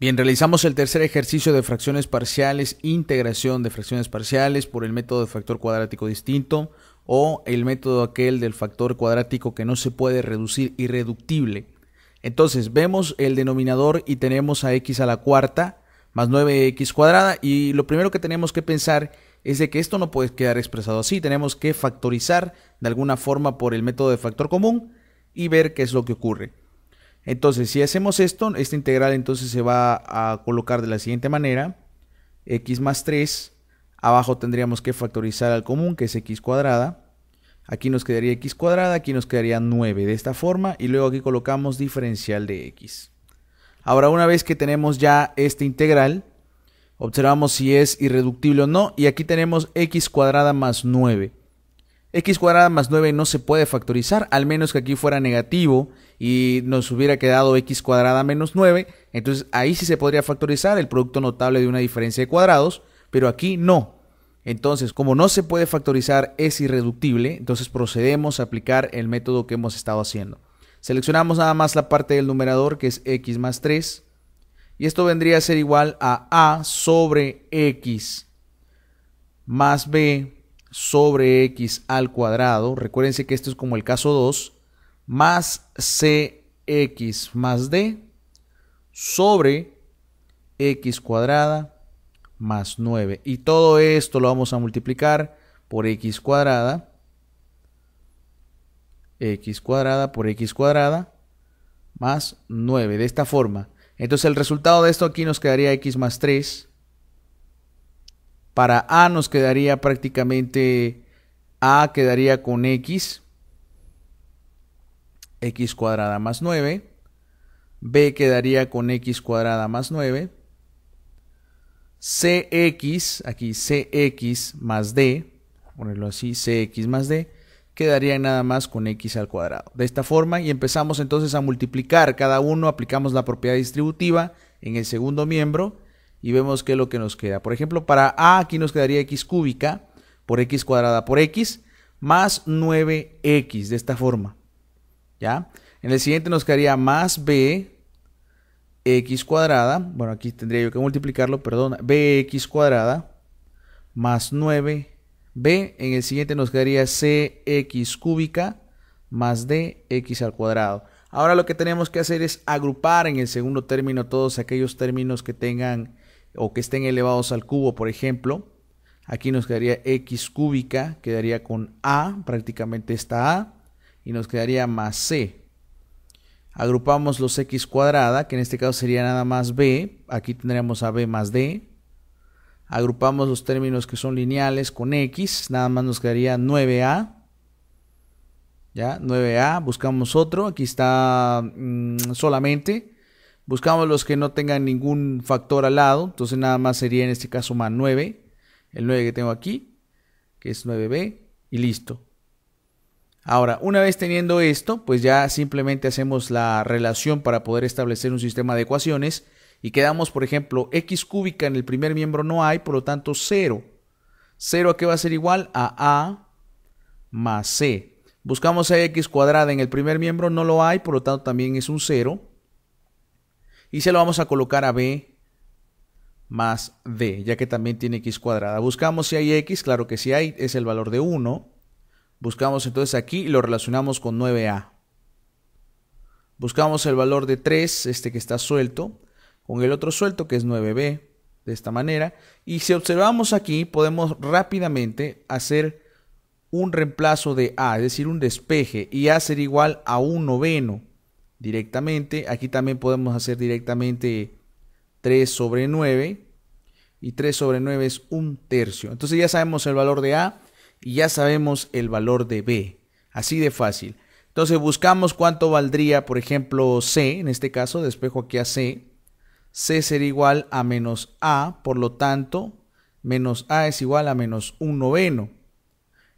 Bien, realizamos el tercer ejercicio de fracciones parciales, integración de fracciones parciales por el método de factor cuadrático distinto o el método aquel del factor cuadrático que no se puede reducir irreductible. Entonces, vemos el denominador y tenemos a x a la cuarta más 9x cuadrada y lo primero que tenemos que pensar es de que esto no puede quedar expresado así, tenemos que factorizar de alguna forma por el método de factor común y ver qué es lo que ocurre. Entonces, si hacemos esto, esta integral entonces se va a colocar de la siguiente manera. x más 3, abajo tendríamos que factorizar al común, que es x cuadrada. Aquí nos quedaría x cuadrada, aquí nos quedaría 9 de esta forma y luego aquí colocamos diferencial de x. Ahora, una vez que tenemos ya esta integral, observamos si es irreductible o no y aquí tenemos x cuadrada más 9 x cuadrada más 9 no se puede factorizar, al menos que aquí fuera negativo y nos hubiera quedado x cuadrada menos 9, entonces ahí sí se podría factorizar el producto notable de una diferencia de cuadrados, pero aquí no. Entonces, como no se puede factorizar, es irreductible, entonces procedemos a aplicar el método que hemos estado haciendo. Seleccionamos nada más la parte del numerador que es x más 3 y esto vendría a ser igual a a sobre x más b sobre x al cuadrado, recuérdense que esto es como el caso 2, más cx más d sobre x cuadrada más 9. Y todo esto lo vamos a multiplicar por x cuadrada, x cuadrada por x cuadrada más 9, de esta forma. Entonces el resultado de esto aquí nos quedaría x más 3 para A nos quedaría prácticamente A quedaría con X. X cuadrada más 9. B quedaría con X cuadrada más 9. CX, aquí CX más D, ponerlo así, CX más D, quedaría nada más con X al cuadrado. De esta forma, y empezamos entonces a multiplicar cada uno, aplicamos la propiedad distributiva en el segundo miembro y vemos qué es lo que nos queda. Por ejemplo, para A aquí nos quedaría x cúbica por x cuadrada por x más 9x de esta forma. ¿Ya? En el siguiente nos quedaría más b x cuadrada, bueno aquí tendría yo que multiplicarlo, perdón, bx cuadrada más 9b, en el siguiente nos quedaría cx cúbica más dx al cuadrado. Ahora lo que tenemos que hacer es agrupar en el segundo término todos aquellos términos que tengan o que estén elevados al cubo, por ejemplo. Aquí nos quedaría x cúbica, quedaría con a, prácticamente esta a, y nos quedaría más c. Agrupamos los x cuadrada, que en este caso sería nada más b, aquí tendríamos a b más d. Agrupamos los términos que son lineales con x, nada más nos quedaría 9a. ¿Ya? 9a, buscamos otro, aquí está mm, solamente Buscamos los que no tengan ningún factor al lado. Entonces nada más sería en este caso más 9. El 9 que tengo aquí, que es 9b. Y listo. Ahora, una vez teniendo esto, pues ya simplemente hacemos la relación para poder establecer un sistema de ecuaciones. Y quedamos, por ejemplo, x cúbica en el primer miembro no hay, por lo tanto 0. 0 a qué va a ser igual a a más c. Buscamos a x cuadrada en el primer miembro, no lo hay, por lo tanto también es un 0. Y se lo vamos a colocar a B más D, ya que también tiene X cuadrada. Buscamos si hay X, claro que si hay es el valor de 1. Buscamos entonces aquí y lo relacionamos con 9A. Buscamos el valor de 3, este que está suelto, con el otro suelto que es 9B, de esta manera. Y si observamos aquí, podemos rápidamente hacer un reemplazo de A, es decir, un despeje, y A ser igual a un noveno directamente. Aquí también podemos hacer directamente 3 sobre 9. Y 3 sobre 9 es un tercio. Entonces ya sabemos el valor de A y ya sabemos el valor de B. Así de fácil. Entonces buscamos cuánto valdría, por ejemplo, C. En este caso, despejo aquí a C. C sería igual a menos A. Por lo tanto, menos A es igual a menos un noveno.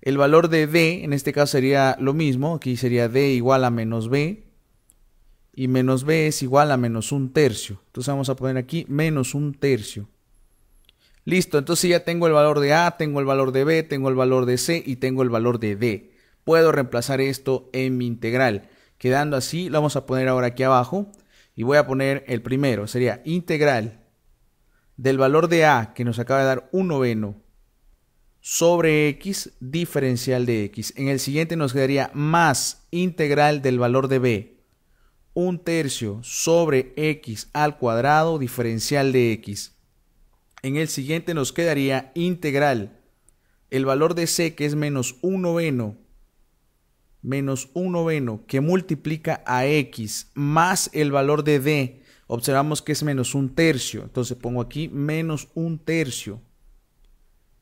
El valor de D, en este caso, sería lo mismo. Aquí sería D igual a menos B y menos b es igual a menos un tercio. Entonces vamos a poner aquí menos un tercio. Listo, entonces ya tengo el valor de A, tengo el valor de B, tengo el valor de C y tengo el valor de D. Puedo reemplazar esto en mi integral. Quedando así, lo vamos a poner ahora aquí abajo y voy a poner el primero. Sería integral del valor de A que nos acaba de dar un noveno sobre X diferencial de X. En el siguiente nos quedaría más integral del valor de B un tercio sobre x al cuadrado diferencial de x. En el siguiente nos quedaría integral el valor de c que es menos 1 noveno menos 1 noveno que multiplica a x más el valor de d. Observamos que es menos un tercio. Entonces pongo aquí menos un tercio.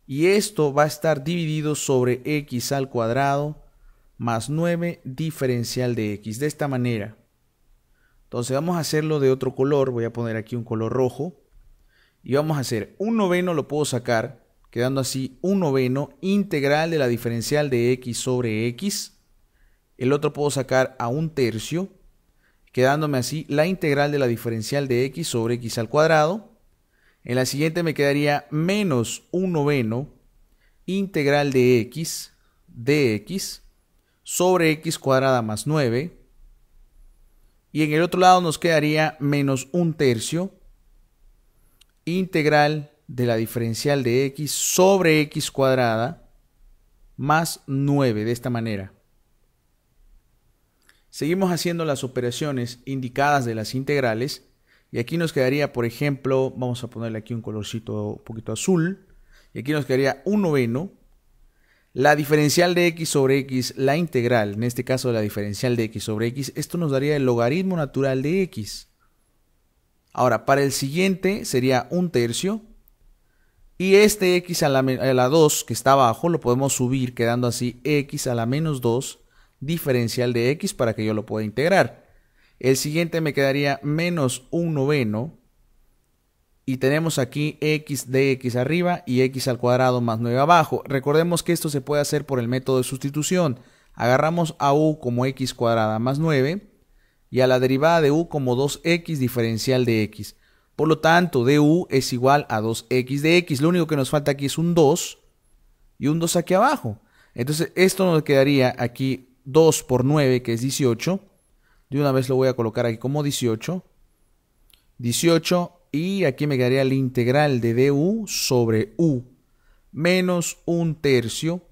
Y esto va a estar dividido sobre x al cuadrado más 9 diferencial de x. De esta manera. Entonces vamos a hacerlo de otro color. Voy a poner aquí un color rojo. Y vamos a hacer un noveno, lo puedo sacar, quedando así un noveno integral de la diferencial de x sobre x. El otro puedo sacar a un tercio, quedándome así la integral de la diferencial de x sobre x al cuadrado. En la siguiente me quedaría menos un noveno integral de x de x, sobre x cuadrada más 9 y en el otro lado nos quedaría menos un tercio integral de la diferencial de x sobre x cuadrada más 9 de esta manera. Seguimos haciendo las operaciones indicadas de las integrales y aquí nos quedaría, por ejemplo, vamos a ponerle aquí un colorcito un poquito azul y aquí nos quedaría un noveno la diferencial de x sobre x, la integral, en este caso la diferencial de x sobre x, esto nos daría el logaritmo natural de x. Ahora, para el siguiente sería un tercio. Y este x a la, a la 2 que está abajo lo podemos subir quedando así x a la menos 2 diferencial de x para que yo lo pueda integrar. El siguiente me quedaría menos un noveno y tenemos aquí x de x arriba y x al cuadrado más 9 abajo. Recordemos que esto se puede hacer por el método de sustitución. Agarramos a u como x cuadrada más 9 y a la derivada de u como 2x diferencial de x. Por lo tanto, du es igual a 2x de x. Lo único que nos falta aquí es un 2 y un 2 aquí abajo. Entonces, esto nos quedaría aquí 2 por 9, que es 18. De una vez lo voy a colocar aquí como 18. 18 y aquí me quedaría la integral de du sobre u menos un tercio.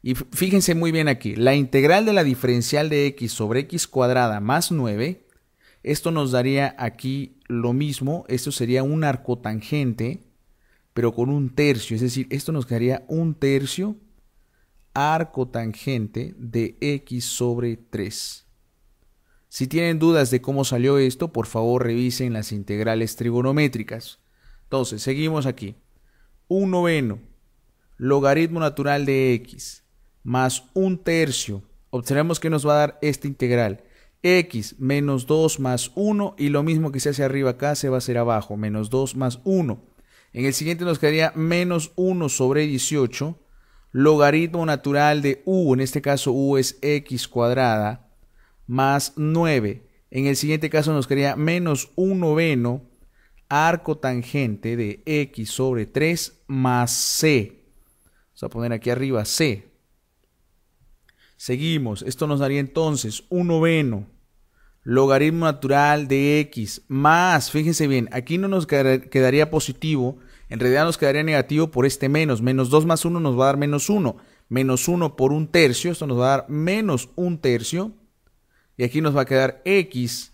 Y fíjense muy bien aquí, la integral de la diferencial de x sobre x cuadrada más 9, esto nos daría aquí lo mismo, esto sería un arco tangente, pero con un tercio, es decir, esto nos quedaría un tercio arco tangente de x sobre 3. Si tienen dudas de cómo salió esto, por favor revisen las integrales trigonométricas. Entonces, seguimos aquí. 1 noveno, logaritmo natural de x, más un tercio. Observemos que nos va a dar esta integral. x menos 2 más 1 y lo mismo que se hace arriba acá se va a hacer abajo, menos 2 más 1. En el siguiente nos quedaría menos 1 sobre 18, logaritmo natural de u, en este caso u es x cuadrada, más 9. En el siguiente caso nos quedaría menos 1 noveno arco tangente de x sobre 3 más c. Vamos a poner aquí arriba c. Seguimos. Esto nos daría entonces 1 noveno logaritmo natural de x más, fíjense bien, aquí no nos quedaría positivo, en realidad nos quedaría negativo por este menos. Menos 2 más 1 nos va a dar menos 1. Menos 1 por un tercio, esto nos va a dar menos un tercio y aquí nos va a quedar x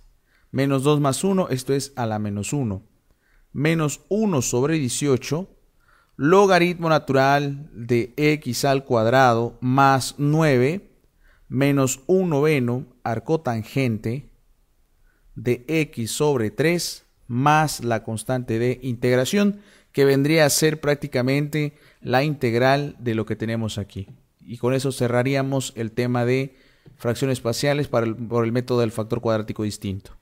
menos 2 más 1, esto es a la menos 1. Menos 1 sobre 18, logaritmo natural de x al cuadrado más 9, menos 1 noveno arcotangente de x sobre 3 más la constante de integración, que vendría a ser prácticamente la integral de lo que tenemos aquí. Y con eso cerraríamos el tema de fracciones espaciales para por el método del factor cuadrático distinto.